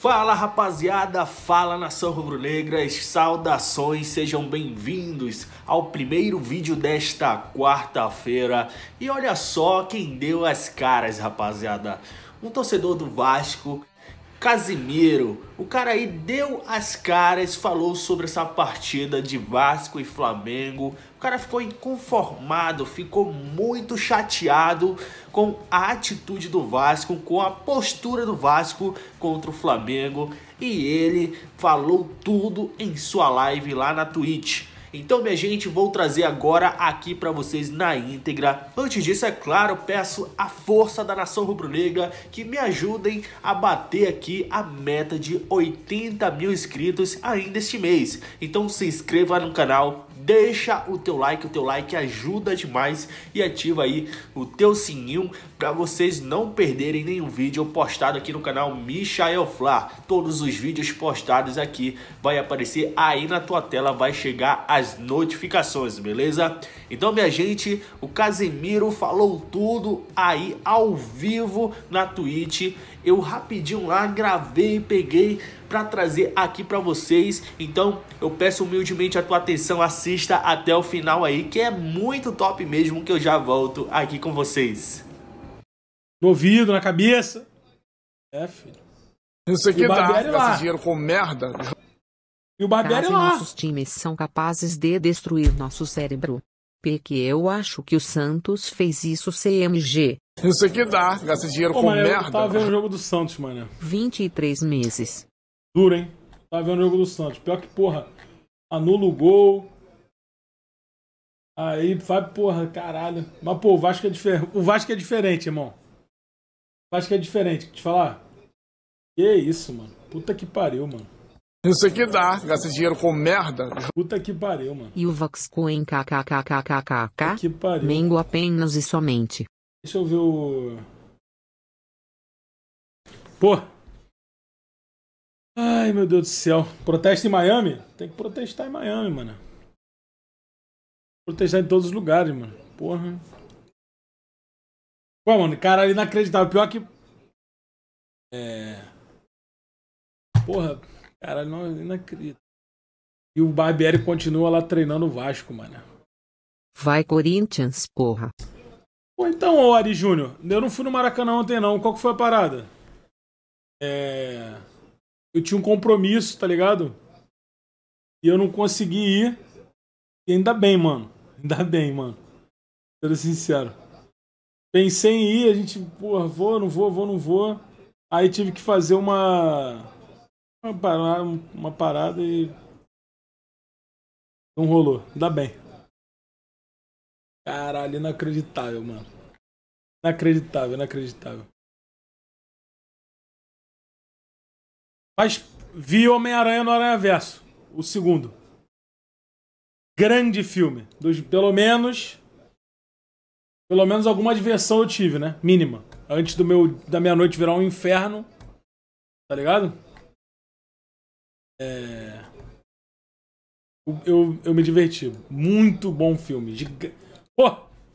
Fala rapaziada, fala nação rubro-negra, saudações, sejam bem-vindos ao primeiro vídeo desta quarta-feira. E olha só quem deu as caras, rapaziada. Um torcedor do Vasco Casimiro, o cara aí deu as caras, falou sobre essa partida de Vasco e Flamengo. O cara ficou inconformado, ficou muito chateado com a atitude do Vasco, com a postura do Vasco contra o Flamengo. E ele falou tudo em sua live lá na Twitch. Então, minha gente, vou trazer agora aqui para vocês na íntegra. Antes disso, é claro, peço a força da nação rubro-negra que me ajudem a bater aqui a meta de 80 mil inscritos ainda este mês. Então, se inscreva no canal, deixa o teu like, o teu like ajuda demais e ativa aí o teu sininho para vocês não perderem nenhum vídeo postado aqui no canal Michael Fla. Todos os vídeos postados aqui vai aparecer aí na tua tela, vai chegar as notificações, beleza? Então, minha gente, o Casemiro falou tudo aí ao vivo na Twitch eu rapidinho lá gravei, e peguei para trazer aqui para vocês. Então, eu peço humildemente a tua atenção, assista até o final aí, que é muito top mesmo que eu já volto aqui com vocês. No ouvido, na cabeça. É, filho. Isso aqui dá, dá dinheiro com merda. E o Barbieri Caso lá. Nossos times são capazes de destruir nosso cérebro. P que eu acho que o Santos fez isso CMG. Isso aqui dá, gastar dinheiro Pô, com mané, merda. Eu tava vendo o jogo do Santos, mano. 23 meses. Duro, hein? Tava vendo o jogo do Santos. Pior que, porra, anula o gol. Aí vai, porra, caralho. Mas, pô, o Vasco é diferente. O Vasco é diferente, irmão. O Vasco é diferente. Te falar? Que isso, mano. Puta que pariu, mano. Isso aqui dá, gastar dinheiro com merda. Puta que pariu, mano. E o Vox Coen kkkkkk. Que pariu. Mengo apenas e somente. Deixa eu ver o. Pô! Ai, meu Deus do céu. Protesta em Miami? Tem que protestar em Miami, mano. Protestar em todos os lugares, mano. Porra. Pô, mano, caralho, inacreditável. Pior que. É. Porra, caralho, não, inacreditável. E o Barbieri continua lá treinando o Vasco, mano. Vai, Corinthians, porra ou então, Ari Júnior, eu não fui no Maracanã ontem não. Qual que foi a parada? É... Eu tinha um compromisso, tá ligado? E eu não consegui ir. E ainda bem, mano. Ainda bem, mano. Sendo sincero. Pensei em ir, a gente, porra, vou, não vou, vou, não vou. Aí tive que fazer uma. Uma parada, uma parada e. Não rolou. Ainda bem. Caralho, inacreditável, mano. Inacreditável, inacreditável. Mas vi Homem-Aranha no Aranha Verso, o segundo. Grande filme. Dos, pelo menos. Pelo menos alguma diversão eu tive, né? Mínima. Antes do meu da minha noite virar um inferno. Tá ligado? É. Eu, eu me diverti. Muito bom filme. Gigante Pô!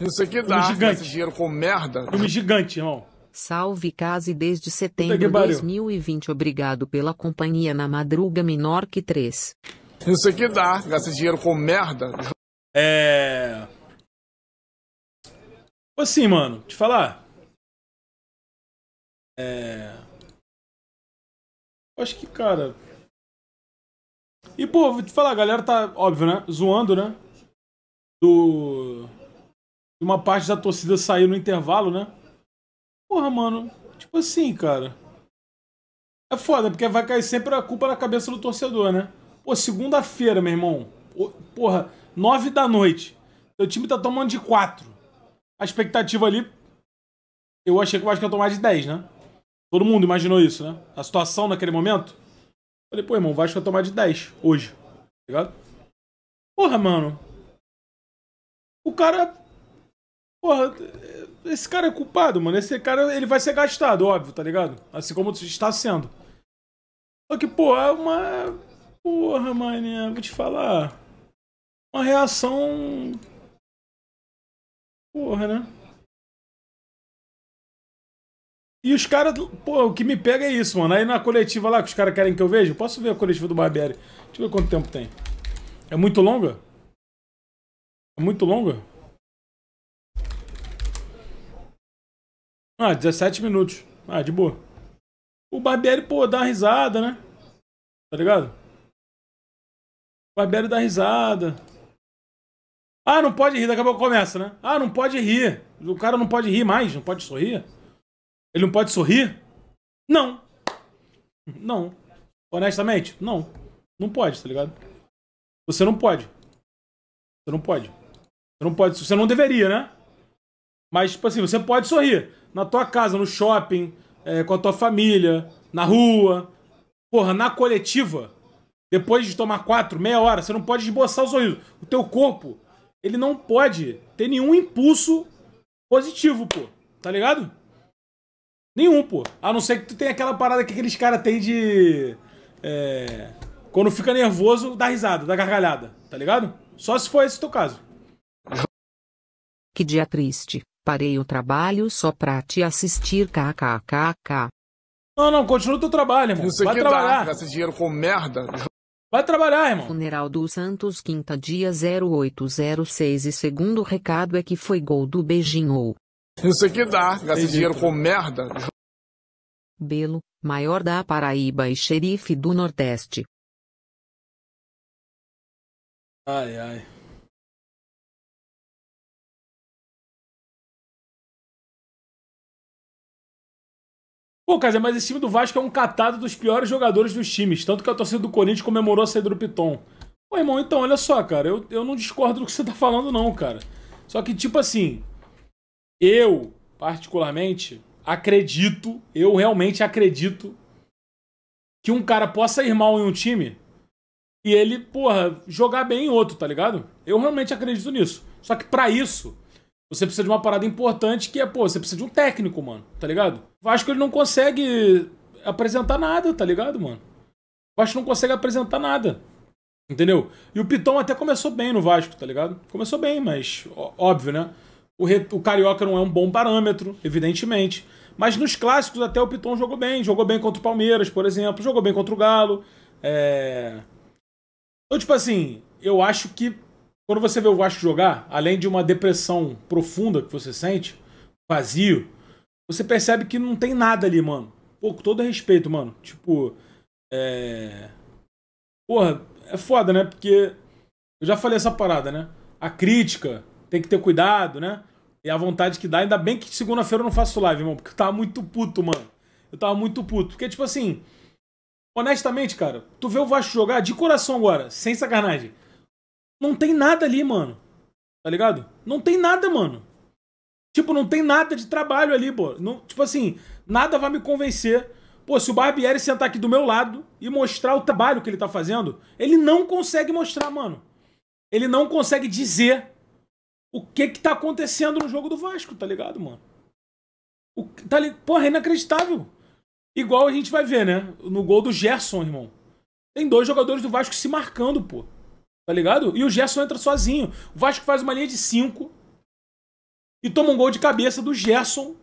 Isso aqui dá, gigante. esse dinheiro com merda. Né? Filme gigante, irmão. Salve case desde setembro de 2020. Obrigado pela companhia na madruga menor que 3. Isso aqui dá, gasta dinheiro com merda. É. Assim, mano, te falar. É. Acho que, cara. E, pô, vou te falar, a galera tá, óbvio, né? Zoando, né? Do. E uma parte da torcida saiu no intervalo, né? Porra, mano. Tipo assim, cara. É foda, porque vai cair sempre a culpa na cabeça do torcedor, né? Pô, segunda-feira, meu irmão. Porra, nove da noite. Seu time tá tomando de quatro. A expectativa ali. Eu achei que o Vasco ia tomar de 10, né? Todo mundo imaginou isso, né? A situação naquele momento. Falei, pô, irmão, o Vasco ia tomar de 10 hoje. Tá ligado? Porra, mano. O cara Porra, esse cara é culpado, mano. Esse cara, ele vai ser gastado, óbvio, tá ligado? Assim como está sendo. Só que, pô, é uma... Porra, mané, vou te falar. Uma reação... Porra, né? E os caras, pô, o que me pega é isso, mano. Aí na coletiva lá que os caras querem que eu veja, posso ver a coletiva do Barbieri. Deixa eu ver quanto tempo tem. É muito longa? É muito longa? Ah, 17 minutos. Ah, de boa. O Barbieri, pô, dá uma risada, né? Tá ligado? O Barbieri dá risada. Ah, não pode rir, daqui a pouco começa, né? Ah, não pode rir. O cara não pode rir mais, não pode sorrir. Ele não pode sorrir? Não. Não. Honestamente, não. Não pode, tá ligado? Você não pode. Você não pode. Você não pode. Você não deveria, né? Mas, tipo assim, você pode sorrir na tua casa, no shopping, é, com a tua família, na rua. Porra, na coletiva, depois de tomar quatro, meia hora, você não pode esboçar o sorriso. O teu corpo, ele não pode ter nenhum impulso positivo, pô. Tá ligado? Nenhum, pô. A não ser que tu tenha aquela parada que aqueles caras têm de. É, quando fica nervoso, dá risada, dá gargalhada, tá ligado? Só se for esse o teu caso. Que dia triste. Parei o trabalho só pra te assistir, kkkk. Não, não, continua o teu trabalho, irmão. Isso Vai trabalhar. Dá, esse dinheiro com merda. Vai trabalhar, irmão. Funeral dos Santos, quinta dia 0806 e segundo recado é que foi gol do beijinho. Isso aqui dá, gasta dinheiro com merda. Belo, maior da Paraíba e xerife do Nordeste. Ai, ai. Pô, Casé, mas esse time do Vasco é um catado dos piores jogadores dos times, tanto que a torcida do Corinthians comemorou a saída do Piton. Pô, irmão, então, olha só, cara, eu, eu não discordo do que você tá falando, não, cara. Só que, tipo assim, eu, particularmente, acredito, eu realmente acredito que um cara possa ir mal em um time e ele, porra, jogar bem em outro, tá ligado? Eu realmente acredito nisso. Só que para isso, você precisa de uma parada importante que é, pô, você precisa de um técnico, mano, tá ligado? O Vasco ele não consegue apresentar nada, tá ligado, mano? O Vasco não consegue apresentar nada. Entendeu? E o Piton até começou bem no Vasco, tá ligado? Começou bem, mas óbvio, né? O, re... o Carioca não é um bom parâmetro, evidentemente. Mas nos clássicos até o Piton jogou bem. Jogou bem contra o Palmeiras, por exemplo. Jogou bem contra o Galo. É... Então, tipo assim, eu acho que quando você vê o Vasco jogar, além de uma depressão profunda que você sente, vazio, você percebe que não tem nada ali, mano. Pô, com todo respeito, mano. Tipo, é. Porra, é foda, né? Porque eu já falei essa parada, né? A crítica tem que ter cuidado, né? E a vontade que dá. Ainda bem que segunda-feira eu não faço live, irmão, porque eu tava muito puto, mano. Eu tava muito puto. Porque, tipo assim, honestamente, cara, tu vê o Vasco jogar de coração agora, sem sacanagem. Não tem nada ali, mano. Tá ligado? Não tem nada, mano. Tipo, não tem nada de trabalho ali, pô. Não, tipo assim, nada vai me convencer. Pô, se o Barbieri sentar aqui do meu lado e mostrar o trabalho que ele tá fazendo, ele não consegue mostrar, mano. Ele não consegue dizer o que que tá acontecendo no jogo do Vasco, tá ligado, mano? O, tá ali, Porra, é inacreditável. Igual a gente vai ver, né? No gol do Gerson, irmão. Tem dois jogadores do Vasco se marcando, pô. Tá ligado? E o Gerson entra sozinho. O Vasco faz uma linha de 5 e toma um gol de cabeça do Gerson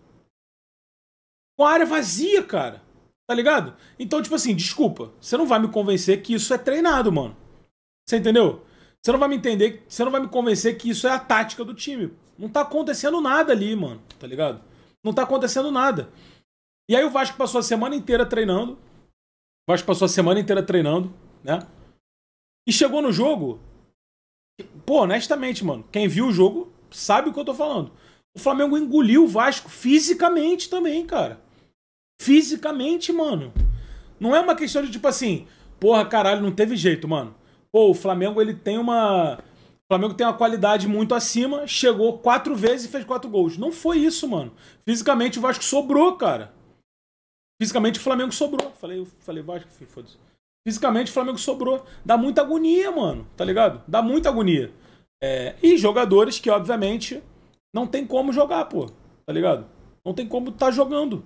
com a área vazia, cara. Tá ligado? Então, tipo assim, desculpa. Você não vai me convencer que isso é treinado, mano. Você entendeu? Você não vai me entender, você não vai me convencer que isso é a tática do time. Não tá acontecendo nada ali, mano, tá ligado? Não tá acontecendo nada. E aí o Vasco passou a semana inteira treinando. O Vasco passou a semana inteira treinando, né? E chegou no jogo. Pô, honestamente, mano, quem viu o jogo sabe o que eu tô falando. O Flamengo engoliu o Vasco fisicamente também, cara. Fisicamente, mano. Não é uma questão de tipo assim, porra, caralho, não teve jeito, mano. Pô, o Flamengo ele tem uma. O Flamengo tem uma qualidade muito acima, chegou quatro vezes e fez quatro gols. Não foi isso, mano. Fisicamente o Vasco sobrou, cara. Fisicamente o Flamengo sobrou. Falei, falei Vasco, foda-se. Fisicamente o Flamengo sobrou. Dá muita agonia, mano. Tá ligado? Dá muita agonia. É, e jogadores que, obviamente, não tem como jogar, pô. Tá ligado? Não tem como tá jogando.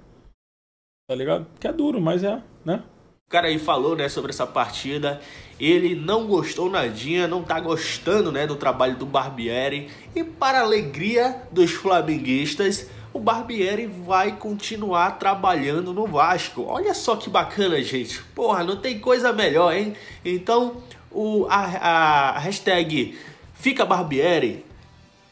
Tá ligado? Que é duro, mas é, né? O cara aí falou, né, sobre essa partida. Ele não gostou nadinha, não tá gostando, né, do trabalho do Barbieri. E para alegria dos flamenguistas, o Barbieri vai continuar trabalhando no Vasco. Olha só que bacana, gente. Porra, não tem coisa melhor, hein? Então, o, a, a hashtag Fica Barbieri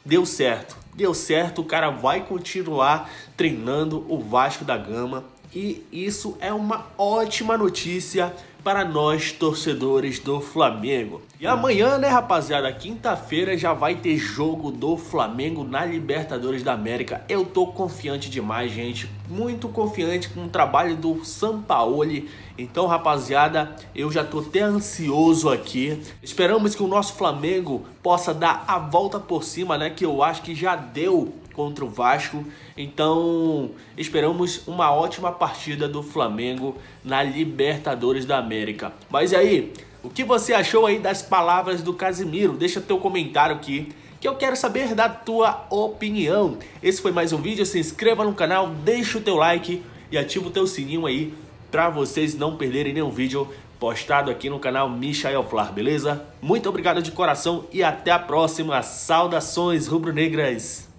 deu certo. Deu certo, o cara vai continuar treinando o Vasco da Gama e isso é uma ótima notícia para nós torcedores do Flamengo. E amanhã, né, rapaziada, quinta-feira já vai ter jogo do Flamengo na Libertadores da América. Eu tô confiante demais, gente, muito confiante com o trabalho do Sampaoli. Então, rapaziada, eu já tô até ansioso aqui. Esperamos que o nosso Flamengo possa dar a volta por cima, né, que eu acho que já deu contra o Vasco. Então, esperamos uma ótima partida do Flamengo na Libertadores da América. Mas aí, o que você achou aí das palavras do Casimiro? Deixa teu comentário aqui que eu quero saber da tua opinião. Esse foi mais um vídeo, se inscreva no canal, deixa o teu like e ativa o teu sininho aí para vocês não perderem nenhum vídeo postado aqui no canal Michael Flar, beleza? Muito obrigado de coração e até a próxima. Saudações rubro-negras!